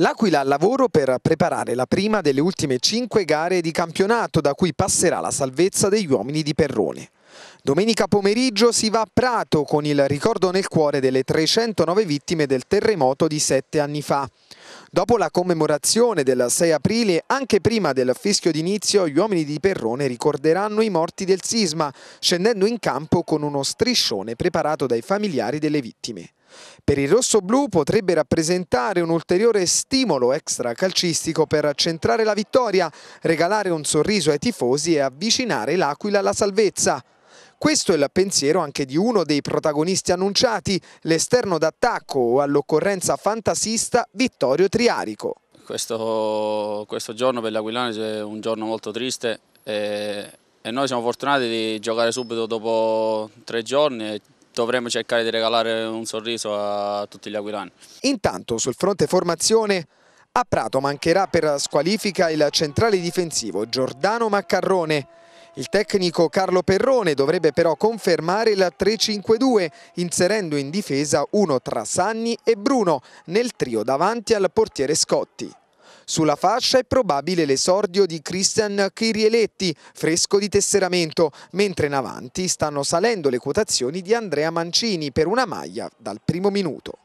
L'Aquila al lavoro per preparare la prima delle ultime cinque gare di campionato da cui passerà la salvezza degli uomini di Perrone. Domenica pomeriggio si va a Prato con il ricordo nel cuore delle 309 vittime del terremoto di sette anni fa. Dopo la commemorazione del 6 aprile, anche prima del fischio d'inizio, gli uomini di Perrone ricorderanno i morti del sisma, scendendo in campo con uno striscione preparato dai familiari delle vittime. Per il rosso-blu potrebbe rappresentare un ulteriore stimolo extra calcistico per centrare la vittoria, regalare un sorriso ai tifosi e avvicinare l'Aquila alla salvezza. Questo è il pensiero anche di uno dei protagonisti annunciati, l'esterno d'attacco o all'occorrenza fantasista Vittorio Triarico. Questo, questo giorno per l'Aquilano è un giorno molto triste e, e, noi siamo fortunati di giocare subito dopo tre giorni e dovremo cercare di regalare un sorriso a tutti gli aquilani. Intanto sul fronte formazione a Prato mancherà per squalifica il centrale difensivo Giordano Maccarrone il tecnico Carlo Perrone dovrebbe però confermare la 3-5-2 inserendo in difesa uno tra Sanni e Bruno nel trio davanti al portiere Scotti. Sulla fascia è probabile l'esordio di Christian Chirieletti, fresco di tesseramento, mentre in avanti stanno salendo le quotazioni di Andrea Mancini per una maglia dal primo minuto.